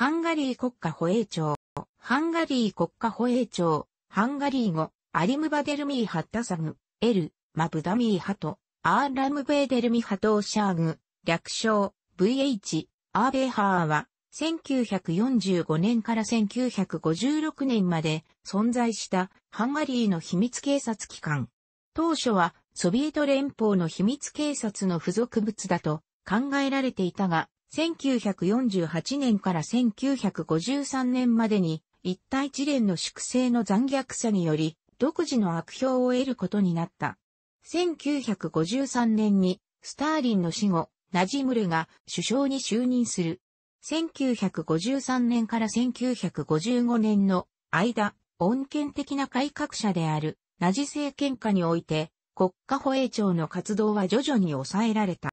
ハンガリー国家保衛庁、ハンガリー国家保衛庁、ハンガリー語、アリムバデルミーハッタサグ、エル、マブダミーハト、アーラムベーデルミハトーシャーグ、略称、VH、アーベーハーは、1945年から1956年まで存在したハンガリーの秘密警察機関。当初はソビエト連邦の秘密警察の付属物だと考えられていたが、1948年から1953年までに一帯一連の粛清の残虐さにより独自の悪評を得ることになった。1953年にスターリンの死後、ナジムルが首相に就任する。1953年から1955年の間、恩恵的な改革者であるナジ政権下において国家保衛庁の活動は徐々に抑えられた。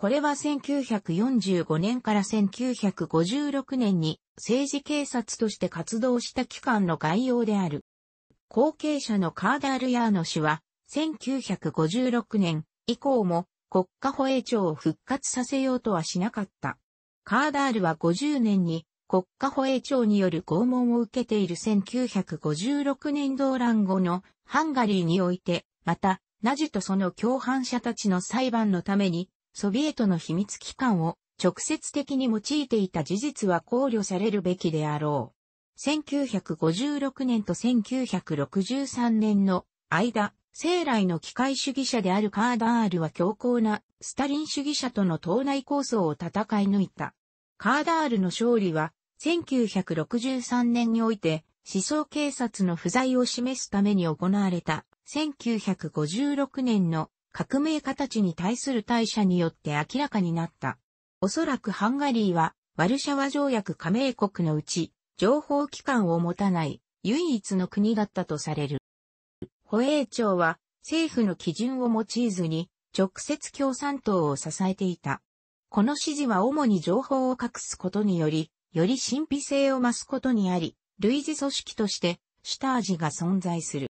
これは1945年から1956年に政治警察として活動した機関の概要である。後継者のカーダール・ヤーノ氏は、1956年以降も国家保衛庁を復活させようとはしなかった。カーダールは50年に国家保衛庁による拷問を受けている1956年動乱後のハンガリーにおいて、また、ナジとその共犯者たちの裁判のためにソビエトの秘密機関を直接的に用いていた事実は考慮されるべきであろう。1956年と1963年の間、生来の機械主義者であるカーダールは強硬なスタリン主義者との党内抗争を戦い抜いた。カーダールの勝利は、1963年において思想警察の不在を示すために行われた1956年の革命家たちに対する大社によって明らかになった。おそらくハンガリーは、ワルシャワ条約加盟国のうち、情報機関を持たない唯一の国だったとされる。保衛庁は政府の基準を用いずに直接共産党を支えていた。この指示は主に情報を隠すことにより、より神秘性を増すことにあり、類似組織として下味が存在する。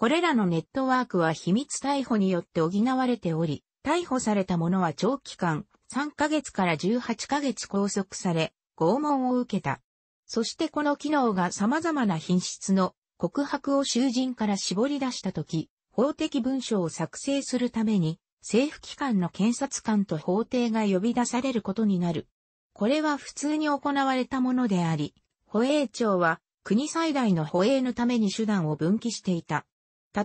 これらのネットワークは秘密逮捕によって補われており、逮捕された者は長期間、3ヶ月から18ヶ月拘束され、拷問を受けた。そしてこの機能が様々な品質の告白を囚人から絞り出したとき、法的文書を作成するために、政府機関の検察官と法廷が呼び出されることになる。これは普通に行われたものであり、保衛庁は国最大の保衛のために手段を分岐していた。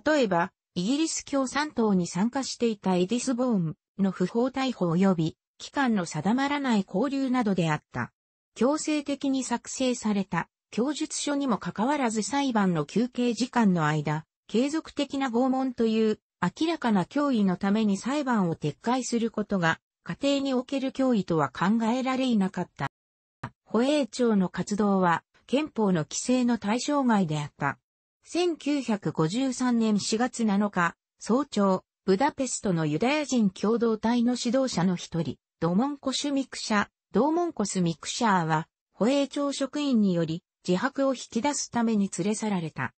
例えば、イギリス共産党に参加していたエディス・ボーンの不法逮捕及び、期間の定まらない交流などであった。強制的に作成された供述書にもかかわらず裁判の休憩時間の間、継続的な拷問という明らかな脅威のために裁判を撤回することが家庭における脅威とは考えられなかった。保衛庁の活動は憲法の規制の対象外であった。1953年4月7日、早朝、ブダペストのユダヤ人共同体の指導者の一人、ドモンコシュミクシャ、ドーモンコスミクシャーは、保衛庁職員により、自白を引き出すために連れ去られた。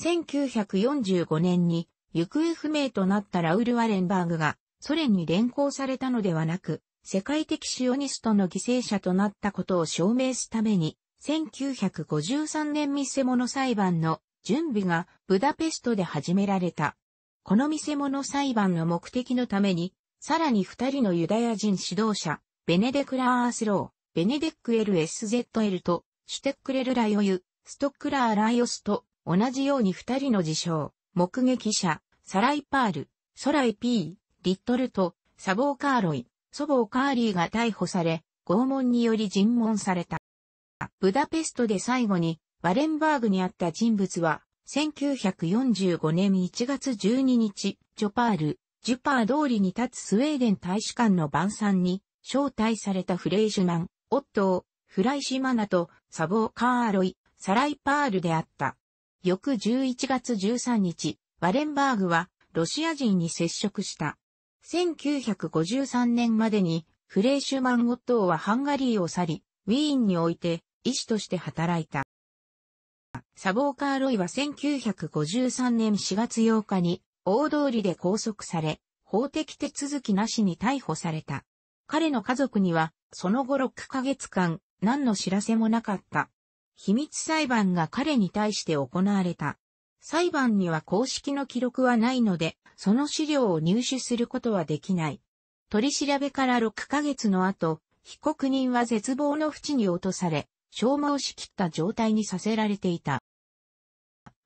1945年に、行方不明となったラウル・ワレンバーグが、ソ連に連行されたのではなく、世界的シオニストの犠牲者となったことを証明すために、1953年見せ物裁判の準備がブダペストで始められた。この見せ物裁判の目的のために、さらに二人のユダヤ人指導者、ベネデクラースロー、ベネデック LSZL と、シュテックレルラヨユ、ストックラーライオスと、同じように二人の自称、目撃者、サライパール、ソライピー、リットルと、サボーカーロイ、ソボーカーリーが逮捕され、拷問により尋問された。ブダペストで最後にワレンバーグにあった人物は、1945年1月12日、ジョパール、ジュパー通りに立つスウェーデン大使館の晩餐に、招待されたフレイシュマン、オットー、フライシマナとサボーカーアロイ、サライパールであった。翌11月13日、ワレンバーグはロシア人に接触した。1953年までにフレイシュマン・オットーはハンガリーを去り、ウィーンにおいて医師として働いた。サボーカー・ロイは1953年4月8日に大通りで拘束され、法的手続きなしに逮捕された。彼の家族には、その後6ヶ月間、何の知らせもなかった。秘密裁判が彼に対して行われた。裁判には公式の記録はないので、その資料を入手することはできない。取り調べから6ヶ月の後、被告人は絶望の淵に落とされ、消耗しきった状態にさせられていた。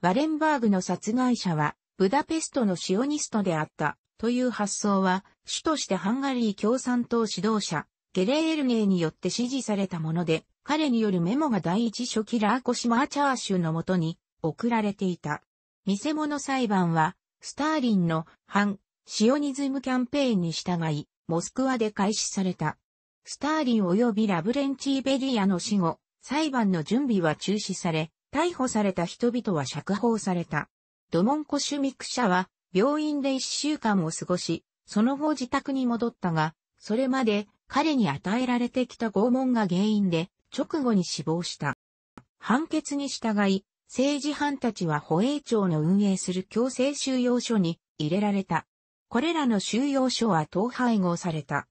ワレンバーグの殺害者は、ブダペストのシオニストであった、という発想は、主としてハンガリー共産党指導者、ゲレーエルゲーによって支持されたもので、彼によるメモが第一書期ラーコシマーチャーシュのもとに送られていた。偽物裁判は、スターリンの反シオニズムキャンペーンに従い、モスクワで開始された。スターリン及びラブレンチーベリアの死後、裁判の準備は中止され、逮捕された人々は釈放された。ドモンコ・シュミク社は病院で一週間を過ごし、その後自宅に戻ったが、それまで彼に与えられてきた拷問が原因で直後に死亡した。判決に従い、政治犯たちは保衛庁の運営する強制収容所に入れられた。これらの収容所は統廃合された。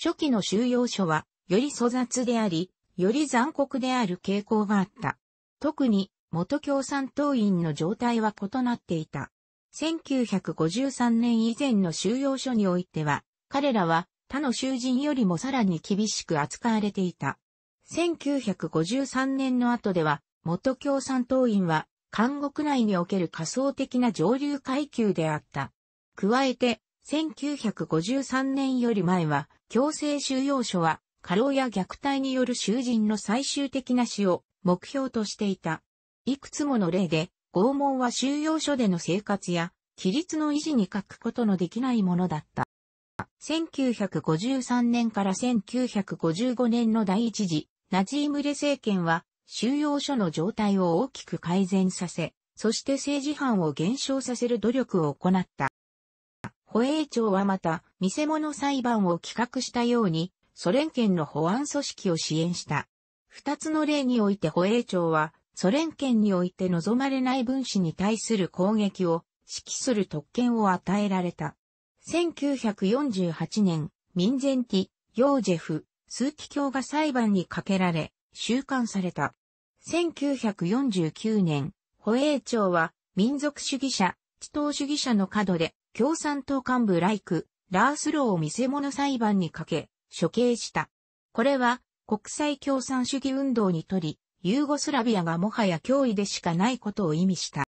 初期の収容所は、より粗雑であり、より残酷である傾向があった。特に元共産党員の状態は異なっていた。1953年以前の収容所においては、彼らは他の囚人よりもさらに厳しく扱われていた。1953年の後では、元共産党員は、監獄内における仮想的な上流階級であった。加えて、1953年より前は、強制収容所は、過労や虐待による囚人の最終的な死を目標としていた。いくつもの例で、拷問は収容所での生活や、規律の維持に欠くことのできないものだった。1953年から1955年の第一次、ナジームレ政権は、収容所の状態を大きく改善させ、そして政治犯を減少させる努力を行った。保衛庁はまた、見せ物裁判を企画したように、ソ連圏の保安組織を支援した。二つの例において保衛庁は、ソ連圏において望まれない分子に対する攻撃を指揮する特権を与えられた。1948年、ミンゼンティ、ヨージェフ、ーキ教が裁判にかけられ、収監された。1949年、保衛庁は民族主義者、地頭主義者の角で共産党幹部ライク、ラースローを見せ物裁判にかけ、処刑した。これは国際共産主義運動にとり、ユーゴスラビアがもはや脅威でしかないことを意味した。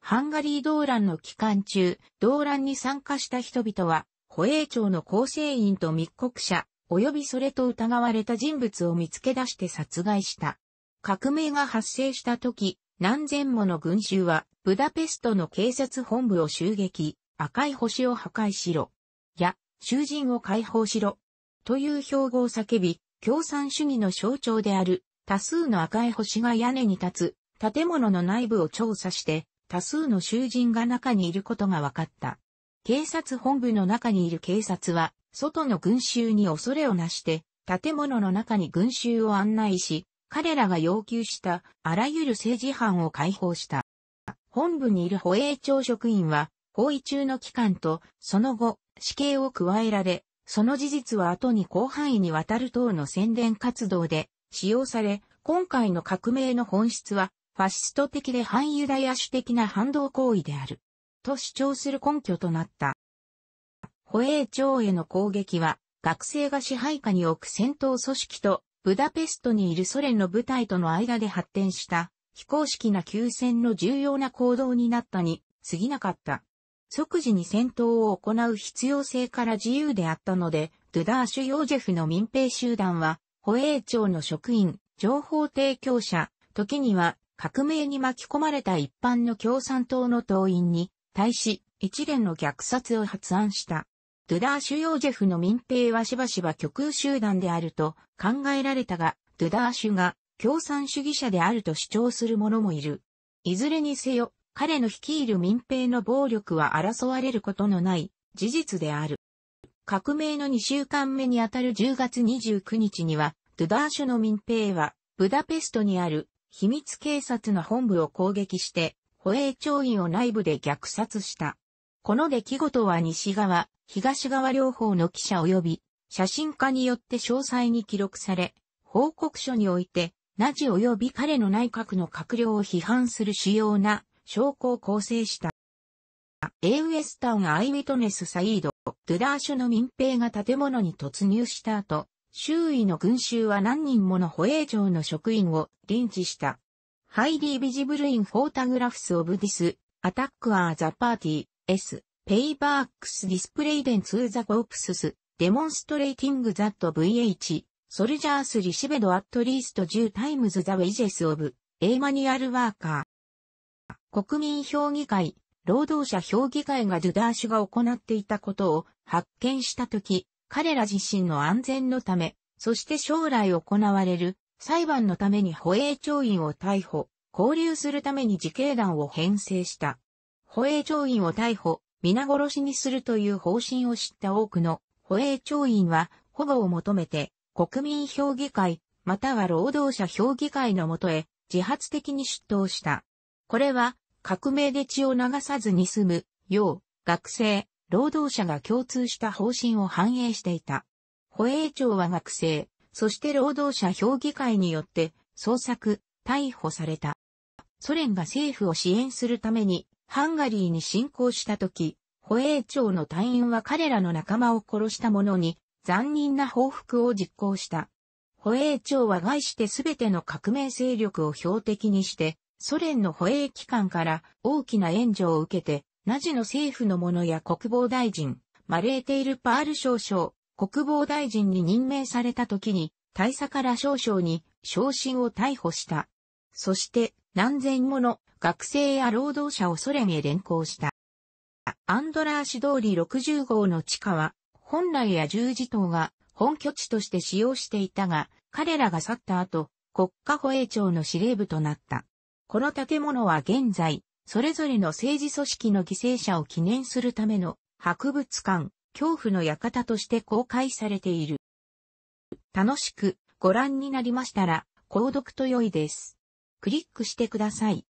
ハンガリー動乱の期間中、動乱に参加した人々は、保衛庁の構成員と密告者、及びそれと疑われた人物を見つけ出して殺害した。革命が発生した時、何千もの群衆は、ブダペストの警察本部を襲撃、赤い星を破壊しろ。や、囚人を解放しろ。という標語を叫び、共産主義の象徴である多数の赤い星が屋根に立つ建物の内部を調査して多数の囚人が中にいることが分かった。警察本部の中にいる警察は外の群衆に恐れをなして建物の中に群衆を案内し彼らが要求したあらゆる政治犯を解放した。本部にいる保衛庁職員は、包囲中の機関と、その後、死刑を加えられ、その事実は後に広範囲にわたる党の宣伝活動で使用され、今回の革命の本質は、ファシスト的で反ユダヤ主的な反動行為である。と主張する根拠となった。保衛庁への攻撃は、学生が支配下に置く戦闘組織と、ブダペストにいるソ連の部隊との間で発展した、非公式な休戦の重要な行動になったに、過ぎなかった。即時に戦闘を行う必要性から自由であったので、ドゥダーシュ・ヨージェフの民兵集団は、保衛庁の職員、情報提供者、時には革命に巻き込まれた一般の共産党の党員に対し一連の虐殺を発案した。ドゥダーシュ・ヨージェフの民兵はしばしば極右集団であると考えられたが、ドゥダーシュが共産主義者であると主張する者もいる。いずれにせよ、彼の率いる民兵の暴力は争われることのない事実である。革命の2週間目にあたる10月29日には、ドゥダーシュの民兵は、ブダペストにある秘密警察の本部を攻撃して、保衛庁員を内部で虐殺した。この出来事は西側、東側両方の記者及び写真家によって詳細に記録され、報告書において、ナジ及び彼の内閣の閣僚を批判する主要な証拠を構成した。エウエスタンアイウィトネスサイード、ドゥダーシュの民兵が建物に突入した後、周囲の群衆は何人もの保衛庁の職員を臨時した。ハイディ・ビジブルインフォータグラフスオブディス、アタックアーザパーティー、S、ペイバークスディスプレイデンツーザコープスス、デモンストレイティングザット VH、ソルジャースリシベドアットリーストジュー・タイムズザウェイジェスオブ、エーマニュアルワーカー。国民評議会、労働者評議会がドゥダーシュが行っていたことを発見したとき、彼ら自身の安全のため、そして将来行われる裁判のために保衛庁員を逮捕、交流するために自警団を編成した。保衛庁員を逮捕、皆殺しにするという方針を知った多くの保衛庁員は保護を求めて国民評議会または労働者評議会のもとへ自発的に出頭した。これは革命で血を流さずに済む、要、学生、労働者が共通した方針を反映していた。保衛庁は学生、そして労働者評議会によって捜索、逮捕された。ソ連が政府を支援するためにハンガリーに侵攻した時、保衛庁の隊員は彼らの仲間を殺した者に残忍な報復を実行した。保衛庁は外して全ての革命勢力を標的にしてソ連の保衛機関から大きな援助を受けて、ナジの政府の者や国防大臣、マレーテイル・パール少将、国防大臣に任命された時に、大佐から少将に昇進を逮捕した。そして、何千もの学生や労働者をソ連へ連行した。アンドラーシ通り60号の地下は、本来や十字塔が本拠地として使用していたが、彼らが去った後、国家保衛庁の司令部となった。この建物は現在、それぞれの政治組織の犠牲者を記念するための博物館、恐怖の館として公開されている。楽しくご覧になりましたら、購読と良いです。クリックしてください。